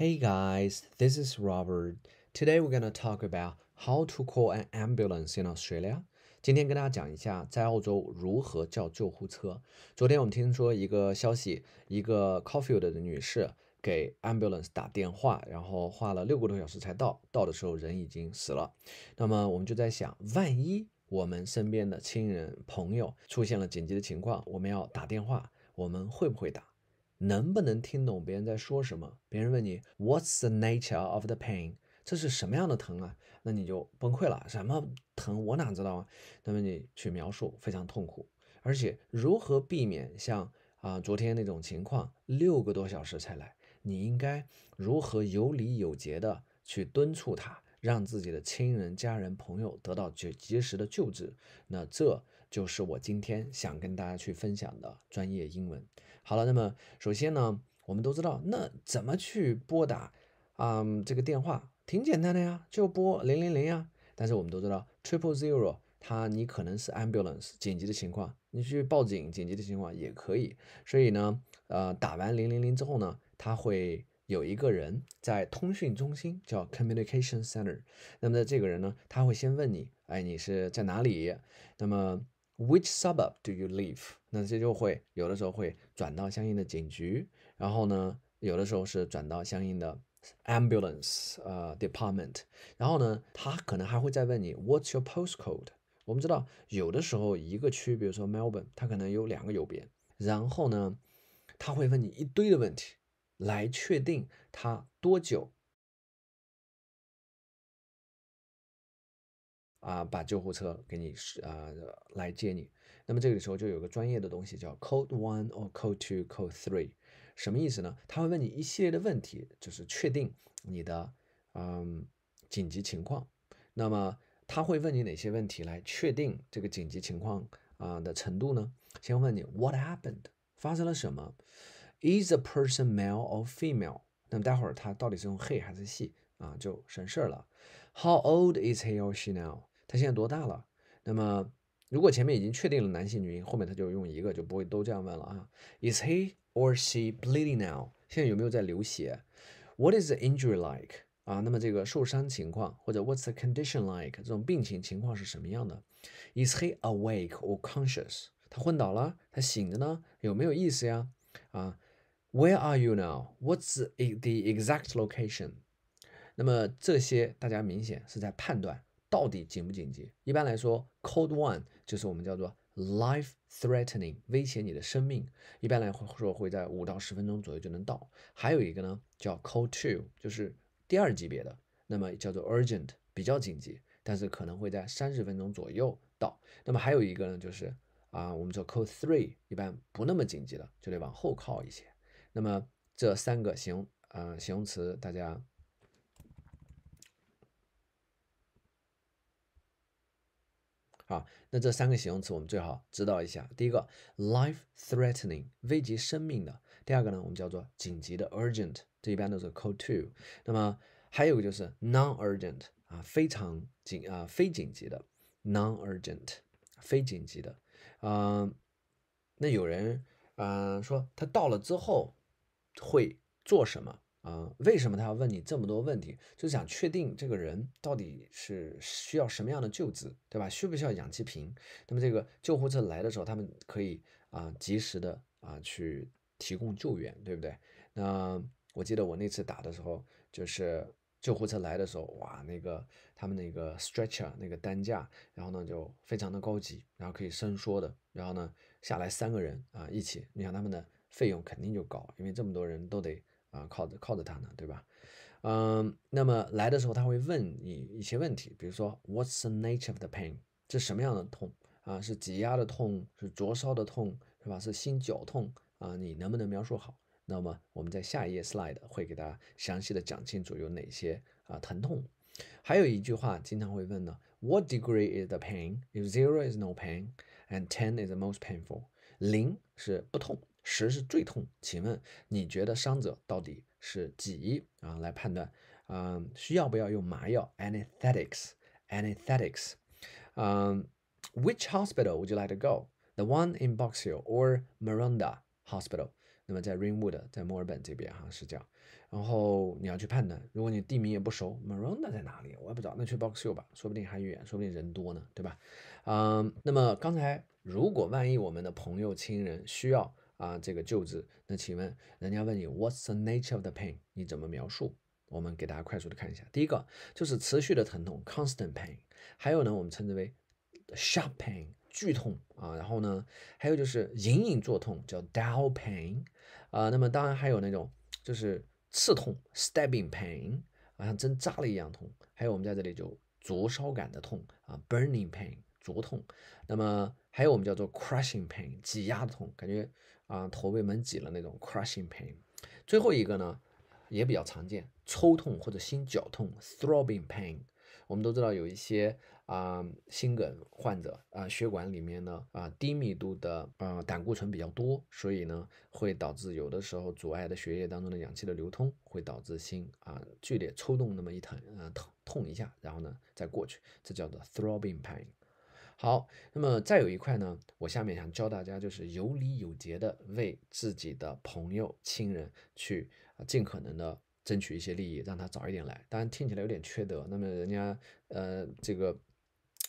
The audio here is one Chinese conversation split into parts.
Hey guys, this is Robert. Today we're gonna talk about how to call an ambulance in Australia. 今天跟大家讲一下在澳洲如何叫救护车。昨天我们听说一个消息，一个 Coffield 的女士给 ambulance 打电话，然后花了六个多小时才到。到的时候人已经死了。那么我们就在想，万一我们身边的亲人朋友出现了紧急的情况，我们要打电话，我们会不会打？能不能听懂别人在说什么？别人问你 "What's the nature of the pain？" 这是什么样的疼啊？那你就崩溃了。什么疼？我哪知道啊？那么你去描述非常痛苦，而且如何避免像啊昨天那种情况，六个多小时才来？你应该如何有理有节的去敦促他，让自己的亲人、家人、朋友得到及及时的救治？那这就是我今天想跟大家去分享的专业英文。好了，那么首先呢，我们都知道，那怎么去拨打啊？这个电话挺简单的呀，就拨零零零呀。但是我们都知道，Triple Zero，它你可能是 ambulance 紧急的情况，你去报警，紧急的情况也可以。所以呢，呃，打完零零零之后呢，它会有一个人在通讯中心叫 Communication Center。那么在这个人呢，他会先问你，哎，你是在哪里？那么。Which suburb do you live? 那这就会有的时候会转到相应的警局，然后呢，有的时候是转到相应的 ambulance，呃，department。然后呢，他可能还会再问你，What's your post code？我们知道有的时候一个区，比如说 Melbourne，它可能有两个邮编。然后呢，他会问你一堆的问题，来确定他多久。啊，把救护车给你，呃，来接你。那么这个时候就有个专业的东西叫 Code One 或 Code Two、Code Three，什么意思呢？他会问你一系列的问题，就是确定你的嗯紧急情况。那么他会问你哪些问题来确定这个紧急情况啊的程度呢？先问你 What happened？发生了什么？Is a person male or female？那么待会儿他到底是用 he 还是 she 啊，就省事儿了。How old is he or she now？他现在多大了？那么，如果前面已经确定了男性女性，后面他就用一个就不会都这样问了啊。Is he or she bleeding now？现在有没有在流血？What is the injury like？啊，那么这个受伤情况，或者 What's the condition like？这种病情情况是什么样的？Is he awake or conscious？他昏倒了，他醒着呢？有没有意思呀？啊，Where are you now？What's the exact location？那么这些大家明显是在判断。到底紧不紧急？一般来说，Code One 就是我们叫做 life-threatening，威胁你的生命。一般来说，会在五到十分钟左右就能到。还有一个呢，叫 Code Two，就是第二级别的，那么叫做 urgent，比较紧急，但是可能会在三十分钟左右到。那么还有一个呢，就是啊，我们说 Code Three，一般不那么紧急了，就得往后靠一些。那么这三个形，呃形容词，大家。啊，那这三个形容词我们最好知道一下。第一个，life-threatening，危及生命的；第二个呢，我们叫做紧急的，urgent，这一般都是 c o d e to。那么还有个就是 non-urgent，啊，非常紧啊，非紧急的，non-urgent，非紧急的。嗯，那有人嗯说他到了之后会做什么？嗯，为什么他要问你这么多问题？就想确定这个人到底是需要什么样的救治，对吧？需不需要氧气瓶？那么这个救护车来的时候，他们可以啊及时的啊去提供救援，对不对？那我记得我那次打的时候，就是救护车来的时候，哇，那个他们那个 stretcher 那个担架，然后呢就非常的高级，然后可以伸缩的，然后呢下来三个人啊一起，你想他们的费用肯定就高，因为这么多人都得。啊，靠着靠着它呢，对吧？嗯，那么来的时候他会问你一些问题，比如说 What's the nature of the pain？这什么样的痛啊？是挤压的痛，是灼烧的痛，是吧？是心绞痛啊？你能不能描述好？那么我们在下一页 slide 会给大家详细的讲清楚有哪些啊疼痛。还有一句话经常会问呢：What degree is the pain？If zero is no pain and ten is the most painful，零是不痛。十是最痛，请问你觉得伤者到底是几啊？来判断，嗯，需要不要用麻药？Anesthetics, anesthetics。嗯，Which hospital would you like to go? The one in Box Hill or Miranda Hospital？那么在 Ringwood，在墨尔本这边哈、是这样。然后你要去判断，如果你地名也不熟，Miranda 在哪里？我也不知道，那去 Box Hill 吧，说不定还远，说不定人多呢，对吧？嗯，那么刚才如果万一我们的朋友亲人需要。啊，这个救治。那请问，人家问你 "What's the nature of the pain？" 你怎么描述？我们给大家快速的看一下。第一个就是持续的疼痛，constant pain。还有呢，我们称之为 sharp pain，剧痛啊。然后呢，还有就是隐隐作痛，叫 dull pain 啊。那么当然还有那种就是刺痛，stabbing pain，好像针扎了一样痛。还有我们在这里就灼烧感的痛啊，burning pain。灼痛，那么还有我们叫做 crushing pain，挤压的痛，感觉啊头被门挤了那种 crushing pain。最后一个呢也比较常见，抽痛或者心绞痛 throbbing pain。我们都知道有一些啊心梗患者啊血管里面呢啊低密度的呃胆固醇比较多，所以呢会导致有的时候阻碍的血液当中的氧气的流通，会导致心啊剧烈抽动那么一疼呃痛痛一下，然后呢再过去，这叫做 throbbing pain。好，那么再有一块呢，我下面想教大家，就是有礼有节的为自己的朋友、亲人去尽可能的争取一些利益，让他早一点来。当然听起来有点缺德。那么人家呃，这个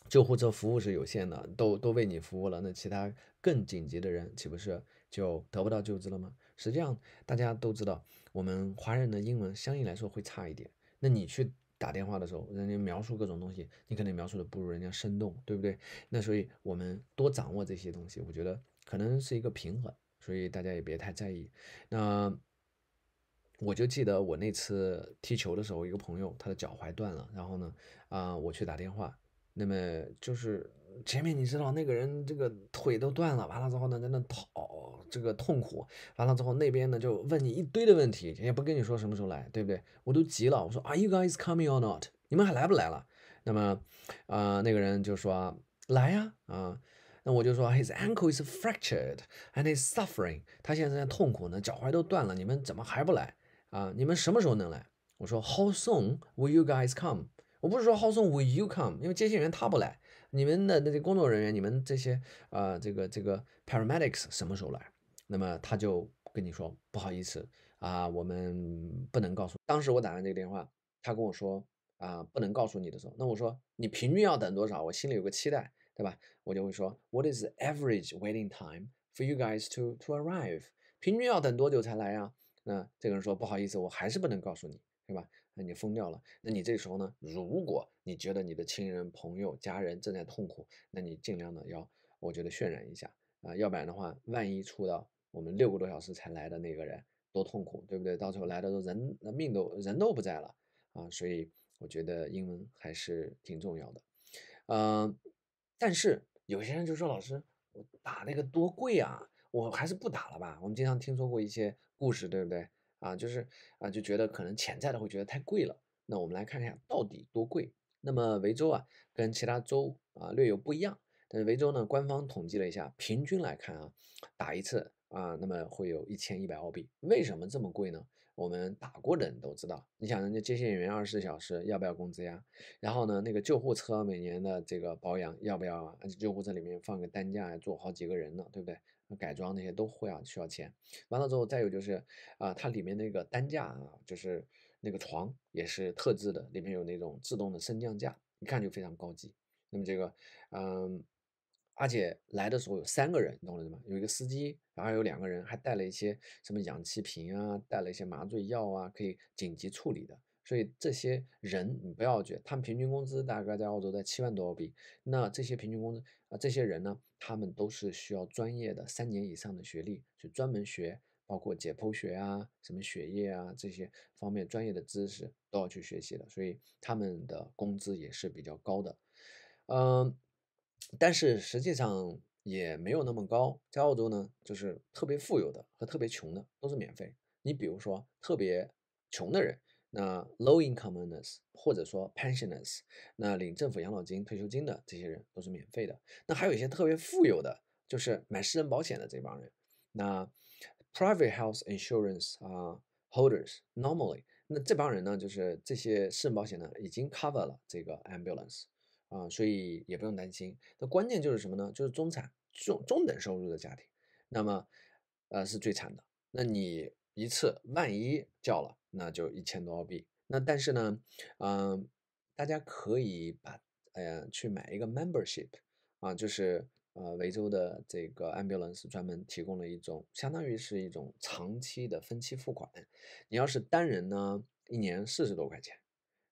救护车服务是有限的，都都为你服务了，那其他更紧急的人岂不是就得不到救治了吗？实际上大家都知道，我们华人的英文相应来说会差一点，那你去。打电话的时候，人家描述各种东西，你可能描述的不如人家生动，对不对？那所以我们多掌握这些东西，我觉得可能是一个平衡，所以大家也别太在意。那我就记得我那次踢球的时候，一个朋友他的脚踝断了，然后呢，啊，我去打电话，那么就是。前面你知道那个人这个腿都断了，完了之后呢，在那跑，这个痛苦，完了之后那边呢就问你一堆的问题，也不跟你说什么时候来，对不对？我都急了，我说 Are you guys coming or not？你们还来不来了？那么啊，那个人就说来呀，啊，那我就说 His ankle is fractured and he's suffering。他现在在痛苦呢，脚踝都断了，你们怎么还不来啊？你们什么时候能来？我说 How soon will you guys come？我不是说 How soon will you come？因为接线员他不来。你们的那些工作人员，你们这些啊，这个这个 paramedics 什么时候来？那么他就跟你说不好意思啊，我们不能告诉。当时我打完这个电话，他跟我说啊，不能告诉你的时候，那我说你平均要等多少？我心里有个期待，对吧？我就会说 What is the average waiting time for you guys to to arrive？平均要等多久才来呀？那这个人说不好意思，我还是不能告诉你，对吧？那你疯掉了。那你这时候呢？如果你觉得你的亲人、朋友、家人正在痛苦，那你尽量的要，我觉得渲染一下啊，要不然的话，万一出到我们六个多小时才来的那个人多痛苦，对不对？到时候来的时候人那命都人都不在了啊，所以我觉得英文还是挺重要的。嗯，但是有些人就说老师我打那个多贵啊，我还是不打了吧。我们经常听说过一些故事，对不对？啊，就是啊，就觉得可能潜在的会觉得太贵了。那我们来看一下到底多贵。那么维州啊，跟其他州啊略有不一样。但是维州呢，官方统计了一下，平均来看啊，打一次啊，那么会有一千一百澳币。为什么这么贵呢？我们打过的人都知道。你想人家接线员二十四小时要不要工资呀？然后呢，那个救护车每年的这个保养要不要啊？救护车里面放个担架呀，坐好几个人呢，对不对？改装那些都会啊，需要钱。完了之后，再有就是，啊，它里面那个担架啊，就是那个床也是特制的，里面有那种自动的升降架，一看就非常高级。那么这个，嗯，而且来的时候有三个人，你懂了什么？有一个司机，然后有两个人，还带了一些什么氧气瓶啊，带了一些麻醉药啊，可以紧急处理的。所以这些人你不要觉得他们平均工资大概在澳洲在七万多澳币，那这些平均工资啊，这些人呢，他们都是需要专业的三年以上的学历去专门学，包括解剖学啊、什么血液啊这些方面专业的知识都要去学习的，所以他们的工资也是比较高的。嗯，但是实际上也没有那么高，在澳洲呢，就是特别富有的和特别穷的都是免费。你比如说特别穷的人。那 low-income earners，或者说 pensioners，那领政府养老金、退休金的这些人都是免费的。那还有一些特别富有的，就是买私人保险的这帮人。那 private health insurance 啊 holders normally，那这帮人呢，就是这些私人保险呢已经 cover 了这个 ambulance，啊，所以也不用担心。那关键就是什么呢？就是中产、中中等收入的家庭，那么呃是最惨的。那你。一次万一叫了，那就一千多澳币。那但是呢，嗯，大家可以把，哎呀，去买一个 membership，啊，就是呃，维州的这个 ambulance 专门提供了一种，相当于是一种长期的分期付款。你要是单人呢，一年四十多块钱。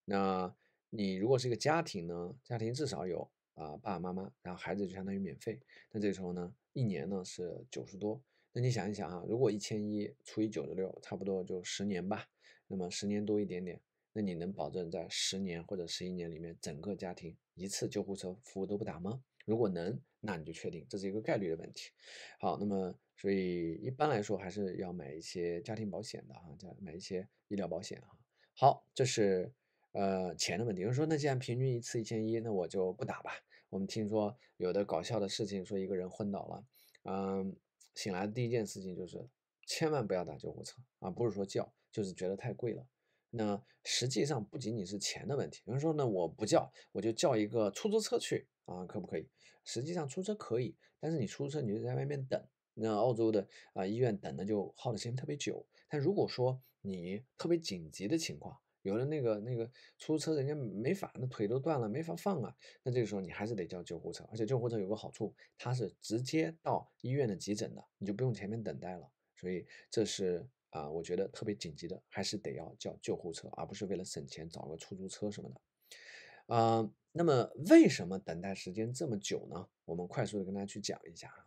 那你如果是一个家庭呢，家庭至少有啊爸爸妈妈，然后孩子就相当于免费。那这时候呢，一年呢是九十多。那你想一想哈，如果一千一除以九十六，差不多就十年吧。那么十年多一点点，那你能保证在十年或者十一年里面，整个家庭一次救护车服务都不打吗？如果能，那你就确定这是一个概率的问题。好，那么所以一般来说还是要买一些家庭保险的哈，加买一些医疗保险哈。好，这是呃钱的问题。有人说，那既然平均一次一千一，那我就不打吧。我们听说有的搞笑的事情，说一个人昏倒了，嗯。醒来的第一件事情就是，千万不要打救护车啊！不是说叫，就是觉得太贵了。那实际上不仅仅是钱的问题，有人说呢，我不叫，我就叫一个出租车去啊，可不可以？实际上出租车可以，但是你出租车你就在外面等。那澳洲的啊医院等的就耗的时间特别久。但如果说你特别紧急的情况，有了那个那个出租车，人家没法，那腿都断了，没法放啊。那这个时候你还是得叫救护车，而且救护车有个好处，它是直接到医院的急诊的，你就不用前面等待了。所以这是啊，我觉得特别紧急的，还是得要叫救护车，而不是为了省钱找个出租车什么的。啊，那么为什么等待时间这么久呢？我们快速的跟大家去讲一下啊。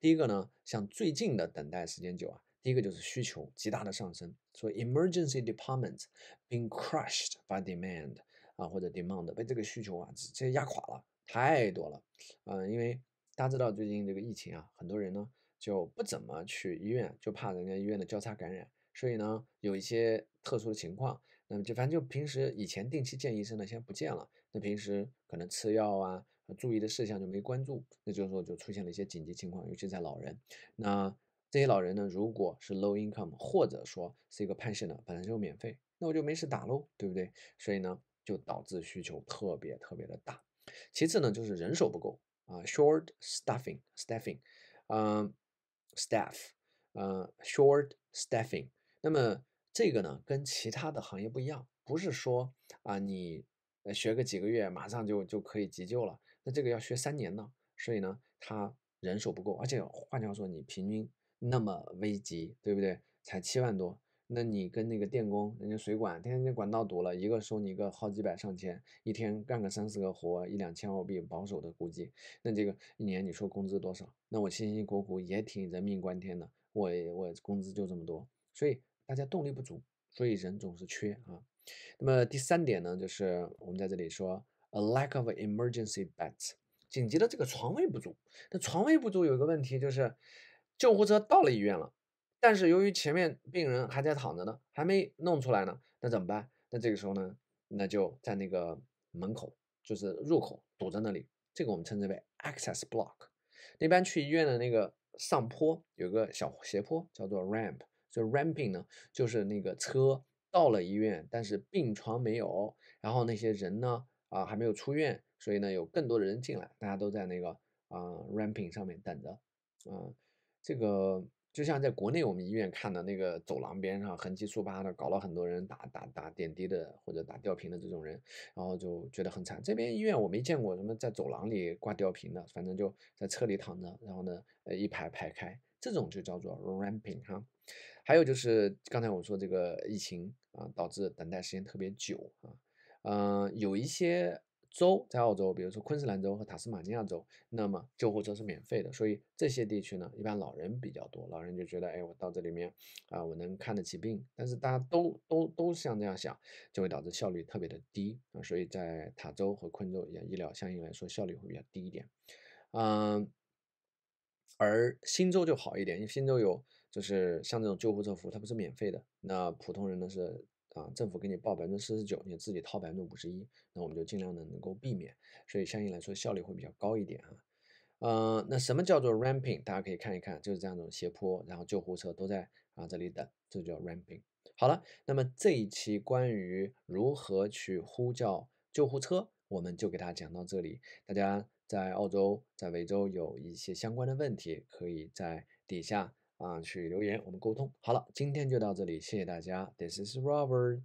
第一个呢，像最近的等待时间久啊。第一个就是需求极大的上升，所以 emergency departments being crushed by demand 啊，或者 demand 被这个需求啊，直接压垮了，太多了。嗯，因为大家知道最近这个疫情啊，很多人呢就不怎么去医院，就怕人家医院的交叉感染，所以呢有一些特殊的情况，那么就反正就平时以前定期见医生的，现在不见了。那平时可能吃药啊，注意的事项就没关注，那就是说就出现了一些紧急情况，尤其在老人那。这些老人呢，如果是 low income，或者说是一个 pension 的，本来就免费，那我就没事打喽，对不对？所以呢，就导致需求特别特别的大。其次呢，就是人手不够啊，short staffing，staffing，嗯，staff，嗯，short staffing。那么这个呢，跟其他的行业不一样，不是说啊，你学个几个月马上就就可以急救了，那这个要学三年呢。所以呢，他人手不够，而且换句话说，你平均那么危急，对不对？才七万多，那你跟那个电工，人家水管，天天管道堵了，一个收你一个好几百上千，一天干个三四个活，一两千澳币保守的估计，那这个一年你说工资多少？那我辛辛苦苦也挺人命关天的，我我工资就这么多，所以大家动力不足，所以人总是缺啊。那么第三点呢，就是我们在这里说，a lack of emergency beds，紧急的这个床位不足。那床位不足有一个问题就是。救护车到了医院了，但是由于前面病人还在躺着呢，还没弄出来呢，那怎么办？那这个时候呢，那就在那个门口，就是入口堵在那里。这个我们称之为 access block。一般去医院的那个上坡有个小斜坡，叫做 ramp，就 ramping 呢，就是那个车到了医院，但是病床没有，然后那些人呢，啊，还没有出院，所以呢，有更多的人进来，大家都在那个啊 ramping 上面等着，啊。这个就像在国内我们医院看到那个走廊边上横七竖八的搞了很多人打打打点滴的或者打吊瓶的这种人，然后就觉得很惨。这边医院我没见过什么在走廊里挂吊瓶的，反正就在车里躺着，然后呢，呃，一排排开，这种就叫做 ramping 哈。还有就是刚才我说这个疫情啊，导致等待时间特别久啊，嗯，有一些。州在澳洲，比如说昆士兰州和塔斯马尼亚州，那么救护车是免费的，所以这些地区呢，一般老人比较多，老人就觉得，哎，我到这里面啊，我能看得起病。但是大家都都都像这样想，就会导致效率特别的低啊。所以在塔州和昆州，医疗相应来说效率会比较低一点。嗯，而新州就好一点，因为新州有就是像这种救护车服务，它不是免费的，那普通人呢是。啊，政府给你报百分之四十九，你自己掏百分之五十一，那我们就尽量的能够避免，所以相应来说效率会比较高一点啊。呃，那什么叫做 ramping？大家可以看一看，就是这样一种斜坡，然后救护车都在啊这里等，这就叫 ramping。好了，那么这一期关于如何去呼叫救护车，我们就给大家讲到这里。大家在澳洲，在维州有一些相关的问题，可以在底下。啊，去留言，我们沟通。好了，今天就到这里，谢谢大家。This is Robert.